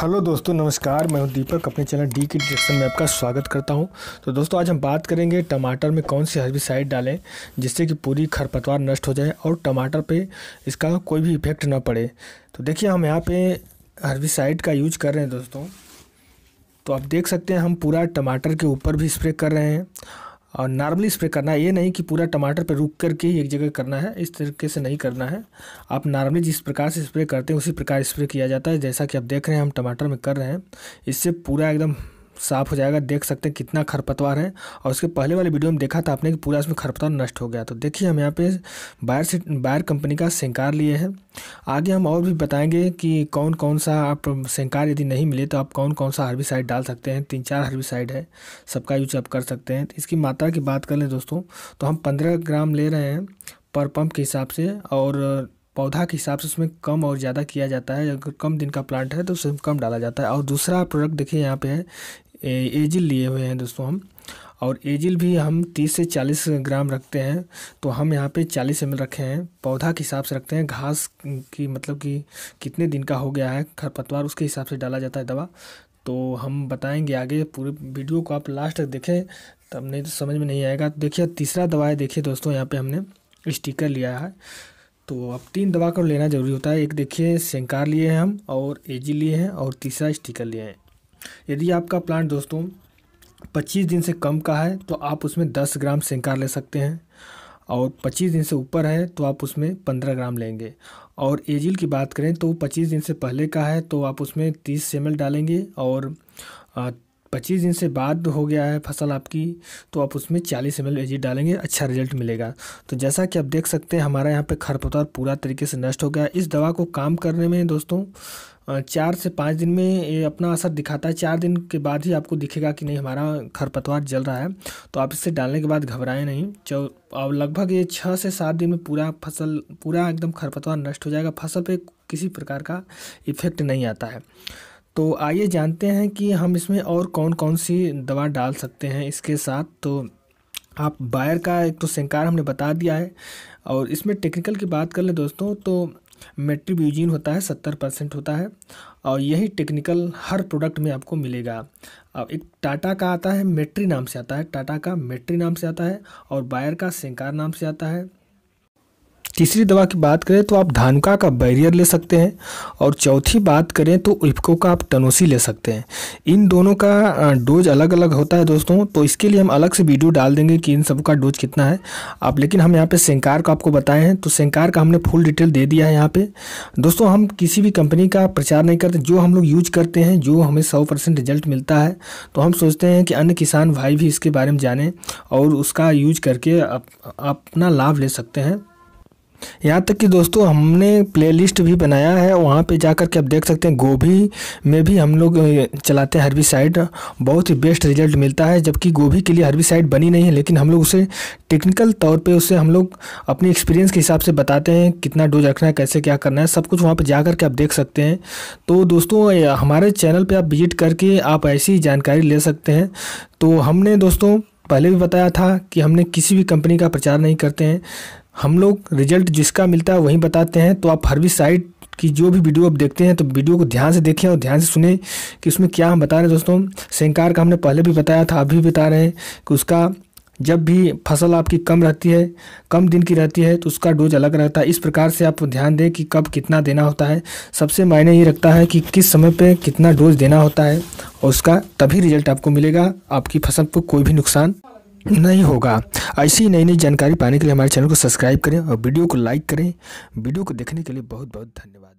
hello दोस्तों नमस्कार मैं हूं दीपक अपने चैनल डी की डिटेक्शन में आपका स्वागत करता हूं तो दोस्तों आज हम बात करेंगे टमाटर में कौन सी हर्बिसाइड डालें जिससे कि पूरी खरपतवार नष्ट हो जाए और टमाटर पे इसका कोई भी इफेक्ट ना पड़े तो देखिए हम यहाँ पे हर्बिसाइड का यूज कर रहे हैं दोस्तों तो आप देख सकते हैं हम पूरा टमाटर के ऊपर भी स्प्रे कर रहे हैं और नॉर्मली स्प्रे करना है ये नहीं कि पूरा टमाटर पर रुक करके ही एक जगह करना है इस तरीके से नहीं करना है आप नॉर्मली जिस प्रकार से स्प्रे करते हैं उसी प्रकार स्प्रे किया जाता है जैसा कि आप देख रहे हैं हम टमाटर में कर रहे हैं इससे पूरा एकदम साफ़ हो जाएगा देख सकते हैं कितना खरपतवार है और उसके पहले वाले वीडियो में देखा था आपने कि पूरा इसमें खरपतवार नष्ट हो गया तो देखिए हम यहाँ पे बायर से बायर कंपनी का सेंकार लिए हैं आगे हम और भी बताएंगे कि कौन कौन सा आप सेंकार यदि नहीं मिले तो आप कौन कौन सा साइड डाल सकते हैं तीन चार साइड है सबका यूज आप कर सकते हैं इसकी मात्रा की बात कर लें दोस्तों तो हम पंद्रह ग्राम ले रहे हैं पर पंप के हिसाब से और पौधा के हिसाब से उसमें कम और ज़्यादा किया जाता है अगर कम दिन का प्लांट है तो उसमें कम डाला जाता है और दूसरा प्रोडक्ट देखिए यहाँ पे है एजिल लिए हुए हैं दोस्तों हम और एजिल भी हम 30 से 40 ग्राम रखते हैं तो हम यहाँ पे 40 एम रखे हैं पौधा के हिसाब से रखते हैं घास की मतलब कि कितने दिन का हो गया है खरपतवार उसके हिसाब से डाला जाता है दवा तो हम बताएंगे आगे पूरे वीडियो को आप लास्ट तक देखें तब नहीं तो समझ में नहीं आएगा तो देखिए तीसरा दवा है देखिए दोस्तों यहाँ पे हमने स्टिकर लिया है तो अब तीन दवा को लेना ज़रूरी होता है एक देखिए सेंकार लिए हैं हम और एजी लिए हैं और तीसरा स्टिकर लिए हैं यदि आपका प्लांट दोस्तों 25 दिन से कम का है तो आप उसमें 10 ग्राम सेंकार ले सकते हैं और 25 दिन से ऊपर है तो आप उसमें 15 ग्राम लेंगे और एजिल की बात करें तो 25 दिन से पहले का है तो आप उसमें 30 सेमल डालेंगे और पच्चीस दिन से बाद हो गया है फसल आपकी तो आप उसमें चालीस एम एल डालेंगे अच्छा रिजल्ट मिलेगा तो जैसा कि आप देख सकते हैं हमारा यहाँ पे खरपतवार पूरा तरीके से नष्ट हो गया इस दवा को काम करने में दोस्तों चार से पाँच दिन में ये अपना असर दिखाता है चार दिन के बाद ही आपको दिखेगा कि नहीं हमारा खरपतवार जल रहा है तो आप इसे डालने के बाद घबराएं नहीं चौ और लगभग ये छः से सात दिन में पूरा फसल पूरा एकदम खरपतवार नष्ट हो जाएगा फसल पे किसी प्रकार का इफेक्ट नहीं आता है तो आइए जानते हैं कि हम इसमें और कौन कौन सी दवा डाल सकते हैं इसके साथ तो आप बायर का एक तो सेंकार हमने बता दिया है और इसमें टेक्निकल की बात कर लें दोस्तों तो मेट्रीब्यूजिन होता है सत्तर परसेंट होता है और यही टेक्निकल हर प्रोडक्ट में आपको मिलेगा अब एक टाटा का आता है मेट्री नाम से आता है टाटा का मेट्री नाम से आता है और बायर का सेंकार नाम से आता है तीसरी दवा की बात करें तो आप धानुका का बैरियर ले सकते हैं और चौथी बात करें तो इफ्को का आप टनोसी ले सकते हैं इन दोनों का डोज अलग अलग होता है दोस्तों तो इसके लिए हम अलग से वीडियो डाल देंगे कि इन सब का डोज कितना है आप लेकिन हम यहाँ पे सेंकार का आपको बताए हैं तो सेंकार का हमने फुल डिटेल दे दिया है यहाँ पर दोस्तों हम किसी भी कंपनी का प्रचार नहीं करते जो हम लोग यूज करते हैं जो हमें सौ रिजल्ट मिलता है तो हम सोचते हैं कि अन्य किसान भाई भी इसके बारे में जाने और उसका यूज करके अपना लाभ ले सकते हैं यहाँ तक कि दोस्तों हमने प्लेलिस्ट भी बनाया है वहाँ पे जा कर के आप देख सकते हैं गोभी में भी हम लोग चलाते हैं हरवी साइड बहुत ही बेस्ट रिजल्ट मिलता है जबकि गोभी के लिए हरवी साइड बनी नहीं है लेकिन हम लोग उसे टेक्निकल तौर पे उसे हम लोग अपनी एक्सपीरियंस के हिसाब से बताते हैं कितना डोज रखना है कैसे क्या करना है सब कुछ वहाँ पर जा के आप देख सकते हैं तो दोस्तों हमारे चैनल पर आप विजिट करके आप ऐसी जानकारी ले सकते हैं तो हमने दोस्तों पहले भी बताया था कि हमने किसी भी कंपनी का प्रचार नहीं करते हैं हम लोग रिजल्ट जिसका मिलता है वही बताते हैं तो आप हर भी साइड की जो भी वीडियो आप देखते हैं तो वीडियो को ध्यान से देखें और ध्यान से सुने कि उसमें क्या हम बता रहे हैं दोस्तों सेंकार का हमने पहले भी बताया था अभी भी बता रहे हैं कि उसका जब भी फसल आपकी कम रहती है कम दिन की रहती है तो उसका डोज अलग रहता है इस प्रकार से आप ध्यान दें कि कब कितना देना होता है सबसे मायने ये रखता है कि किस समय पर कितना डोज देना होता है और उसका तभी रिजल्ट आपको मिलेगा आपकी फसल को कोई भी नुकसान नहीं होगा ऐसी नई नई जानकारी पाने के लिए हमारे चैनल को सब्सक्राइब करें और वीडियो को लाइक करें वीडियो को देखने के लिए बहुत बहुत धन्यवाद